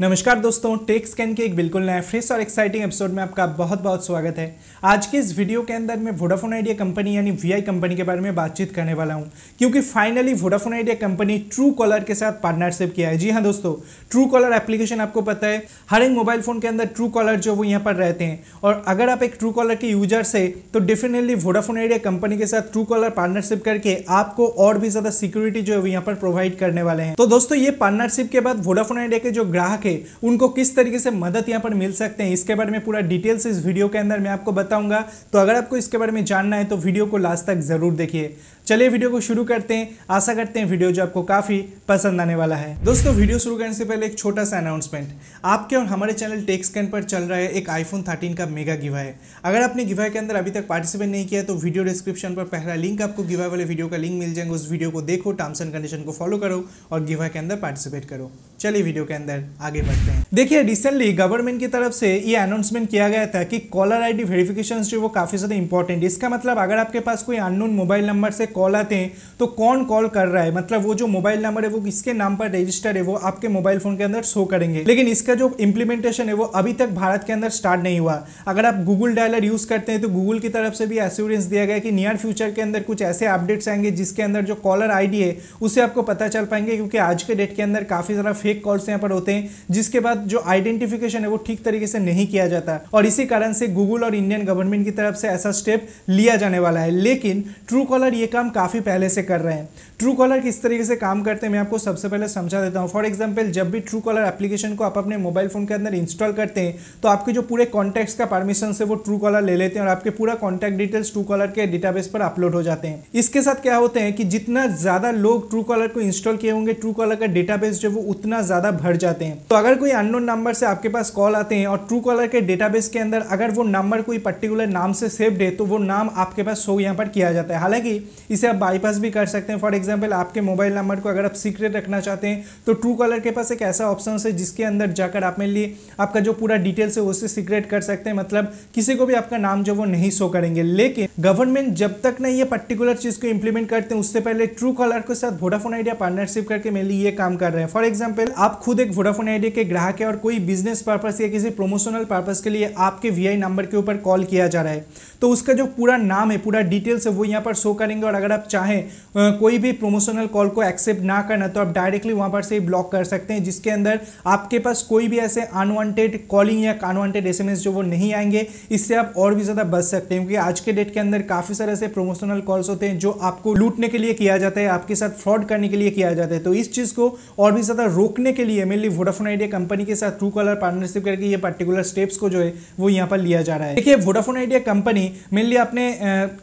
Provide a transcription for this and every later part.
नमस्कार दोस्तों take scan के एक बिल्कुल नया फ्रेश और एक्साइटिंग एपिसोड में आपका बहुत बहुत स्वागत है आज के इस वीडियो के अंदर मैं वोडाफोन आइडिया कंपनी यानी वीआई कंपनी के बारे में बातचीत करने वाला हूं क्योंकि finally Vodafone Idea company true caller के साथ पार्टनरशिप किया है जी हाँ दोस्तों ट्रू कॉलर एप्लीकेशन आपको पता है हर एक मोबाइल फ़ोन के अंदर ट्रू कॉलर जो वो यहाँ पर रहते हैं और अगर आप एक ट्रू कॉलर के यूजर्स है तो डेफिनेटली वोडाफोन आइडिया कंपनी के साथ ट्रू कॉलर पार्टनरशिप करके आपको और भी ज़्यादा सिक्योरिटी जो है वो यहाँ पर प्रोवाइड करने वाले हैं तो दोस्तों ये पार्टनरशिप के बाद वोडाफोन आइडिया के जो ग्राहक के उनको किस तरीके से मदद यहाँ पर मिल सकते हैं इसके बारे में पूरा डिटेल्स इस वीडियो के अंदर मैं आपको बताऊंगा तो अगर आपको इसके बारे में जानना है तो वीडियो को लास्ट तक ज़रूर देखिए चलिए वीडियो को शुरू करते हैं आशा करते हैं वीडियो जो आपको काफ़ी पसंद आने वाला है दोस्तों वीडियो शुरू करने से पहले एक छोटा सा अनाउंसमेंट आपके और हमारे चैनल टेक्सकैन पर चल रहा है एक आईफोन थर्टीन का मेगा गिवा है अगर आपने गिवाई के अंदर अभी तक पार्टिसिपेट नहीं किया तो वीडियो डिस्क्रिप्शन पर पहला लिंक आपको गिवाई वाले वीडियो का लिंक मिल जाएंगे उस वीडियो को देखो टर्म्स एंड कंडीशन को फॉलो करो और गिवाई के अंदर पार्टिसिपेट करो चलिए वीडियो के अंदर आगे बढ़ते हैं देखिए रिसेंटली गवर्नमेंट की तरफ से ये अनाउंसमेंट किया गया था कि कॉलर आईडी वेरिफिकेशन जो वो काफ़ी ज़्यादा इंपॉर्टेंट इसका मतलब अगर आपके पास कोई अननोन मोबाइल नंबर से कॉल आते हैं तो कौन कॉल कर रहा है मतलब वो जो मोबाइल नंबर है वो किसके नाम पर रजिस्टर है वो आपके मोबाइल फोन के अंदर शो करेंगे लेकिन इसका जो इम्प्लीमेंटेशन है वो अभी तक भारत के अंदर स्टार्ट नहीं हुआ अगर आप गूगल डायलर यूज करते हैं तो गूगल की तरफ से भी एश्योरेंस दिया गया कि नियर फ्यूचर के अंदर कुछ ऐसे अपडेट्स आएंगे जिसके अंदर जो कॉलर आई है उसे आपको पता चल पाएंगे क्योंकि आज के डेट के अंदर काफी सारा फेक कॉल्स यहाँ पर होते हैं जिसके बाद जो आइडेंटिफिकेशन है वो ठीक तरीके से नहीं किया जाता और इसी कारण से गूगल और इंडियन गवर्नमेंट की तरफ से ऐसा स्टेप लिया जाने वाला है लेकिन ट्रू कॉलर ये काम काम काफ़ी पहले से कर रहे हैं ट्रू कॉलर किस तरीके से काम करते हैं मैं आपको सबसे पहले समझा देता हूँ फॉर एग्जाम्पल जब भी ट्रू कॉलर एप्लीकेशन को आप अपने मोबाइल फ़ोन के अंदर इंस्टॉल करते हैं तो आपके जो पूरे कॉन्टैक्ट्स का परमिशन से वो ट्रू कॉलर ले लेते हैं और आपके पूरा कॉन्टैक्ट डिटेल्स ट्रू कॉलर के डेटाबेस पर अपलोड हो जाते हैं इसके साथ क्या होते हैं कि जितना ज़्यादा लोग ट्रू कॉलर को इंस्टॉल किए होंगे ट्रू कॉलर का डेटाबेस जो वो उतना ज़्यादा भर जाते हैं तो अगर कोई अननोन नंबर से आपके पास कॉल आते हैं और ट्रू कॉलर के डेटाबेस के अंदर अगर वो नंबर कोई पर्टिकुलर नाम से सेव्ड है तो वो नाम आपके पास शो यहाँ पर किया जाता है हालांकि इसे आप बाईपास भी कर सकते हैं फॉर एग्जाम्पल आपके मोबाइल नंबर को अगर आप सीक्रेट रखना चाहते हैं तो ट्रू कॉलर के पास एक ऐसा ऑप्शन है जिसके अंदर जाकर आप मेरे लिए आपका जो पूरा डिटेल्स है उसे सीक्रेट कर सकते हैं मतलब किसी को भी आपका नाम जो वो नहीं शो करेंगे लेकिन गवर्नमेंट जब तक ना ये पर्टिकुलर चीज़ को इंप्लीमेंट करते हैं उससे पहले ट्रू कॉलर के साथ वोडाफोन आइडिया पार्टनरशिप करके मेरे लिए ये काम कर रहे हैं फॉर एग्जाम्पल आप खुद एक वोडाफोन आइडिया के ग्राहक है और कोई बिजनेस पर्पज या किसी प्रोमोशनल पर्पज के लिए आपके वी नंबर के ऊपर कॉल किया जा रहा है तो उसका जो पूरा नाम है पूरा डिटेल्स है वो यहाँ पर शो करेंगे और अगर आप चाहें कोई भी प्रोमोशनल कॉल को एक्सेप्ट ना करना तो आप डायरेक्टली वहाँ पर से ब्लॉक कर सकते हैं जिसके अंदर आपके पास कोई भी ऐसे अनवांटेड कॉलिंग या अनवांटेड एसएमएस जो वो नहीं आएंगे इससे आप और भी ज़्यादा बच सकते हैं क्योंकि आज के डेट के अंदर काफ़ी सारे ऐसे प्रोमोशनल कॉल्स होते हैं जो आपको लूटने के लिए किया जाता है आपके साथ फ्रॉड करने के लिए किया जाता है तो इस चीज़ को और भी ज़्यादा रोकने के लिए मेनली वोडाफोन आइडिया कंपनी के साथ ट्रू कलर पार्टनरशिप करके ये पर्टिकुलर स्टेप्स को जो है वो यहाँ पर लिया जा रहा है देखिए वोडाफोन आइडिया कंपनी मेनली अपने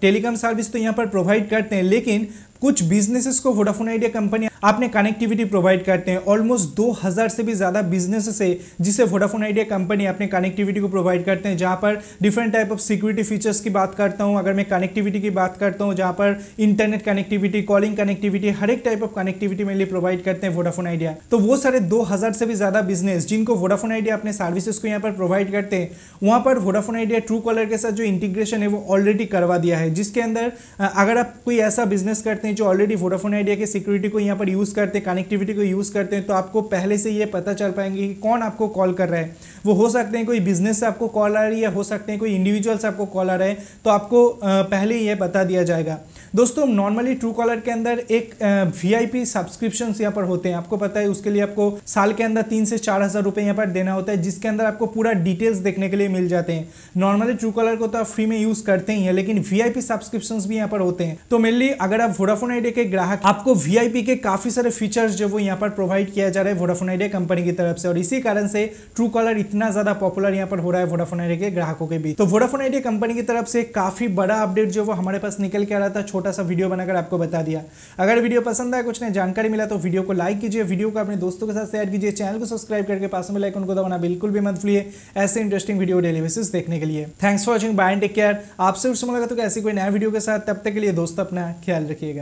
टेलीकॉम सर्विस तो यहाँ पर प्रोवाइड कर सकते हैं लेकिन कुछ बिजनेसेस को वोडाफोन आइडिया कंपनी आपने कनेक्टिविटी प्रोवाइड करते हैं ऑलमोस्ट 2000 से भी ज़्यादा बिजनेसेस है जिसे वोडाफोन आइडिया कंपनी अपने कनेक्टिविटी को प्रोवाइड करते हैं जहाँ पर different type of security features की बात करता हूँ अगर मैं कनेक्टिविटी की बात करता हूँ जहाँ पर इंटरनेट कनेक्टिविटी कॉलिंग कनेक्टिविटी हर एक टाइप ऑफ कनेक्टिविटी मेरे लिए प्रोवाइड करते हैं वोडाफोन आइडिया तो वो सारे दो से भी ज़्यादा बिजनेस जिनको वोडाफोन आइडिया अपने सर्विसेज को यहाँ पर प्रोवाइड करते हैं वहाँ पर वोडाफोन आइडिया ट्रू कॉलर के साथ जो इंटीग्रेशन है वो ऑलरेडी करवा दिया है जिसके अंदर अगर आप कोई ऐसा बिजनेस करते हैं हैं जो ऑलरेडी वोडाफोन आइडिया के सिक्योरिटी को यहाँ पर यूज़ करते हैं कनेक्टिविटी को यूज़ करते हैं तो आपको पहले से ये पता चल पाएंगे कि कौन आपको कॉल कर रहा है वो हो सकते हैं कोई बिजनेस से आपको कॉल आ रही है हो सकते हैं कोई इंडिविजुअल से आपको कॉल आ रहा है तो आपको पहले ही ये बता दिया जाएगा दोस्तों नॉर्मली ट्रू कॉलर के अंदर एक वी आई पी सब्सक्रिप्शन यहाँ पर होते हैं आपको पता है उसके लिए आपको साल के अंदर तीन से चार हज़ार रुपये यहाँ पर देना होता है जिसके अंदर आपको पूरा डिटेल्स देखने के लिए मिल जाते हैं नॉर्मली ट्रू कॉलर को तो आप फ्री में यूज़ करते ही हैं लेकिन वी आई पी सब्सक्रिप्शन भी यहाँ पर होते हैं तो मेनली अगर आप वोडाफोन वोडाफोन आइडिया के ग्राहक आपको वीआईपी के काफी सारे फीचर्स जो वो यहाँ पर प्रोवाइड किया जा रहा है वोडाफोन आइडिया कंपनी की तरफ से और इसी कारण से ट्रू कॉलर इतना ज्यादा पॉपुलर यहाँ पर हो रहा है वोडाफोन आइडिया के ग्राहकों के बीच तो वोडाफोन आइडिया कंपनी की तरफ से काफी बड़ा अपडेट जो वो हमारे पास निकल के आ रहा था छोटा सा वीडियो बनाकर आपको बता दिया अगर वीडियो पसंद आया कुछ नहीं जानकारी मिला तो वीडियो को लाइक कीजिए वीडियो को अपने दोस्तों के साथ शेयर कीजिए चैनल को सब्सक्राइब करके पास में लाइक उनको दबाना बिल्कुल भी मत भूलिए ऐसे इंटरेस्टिंग वीडियो डेली बेसिस देखने के लिए thanks for watching bye and take care आपसे उससे मुलाकात तो ऐसी कोई नया वीडियो के साथ तब तक के लिए दोस्तों अपना ख्याल रखिएगा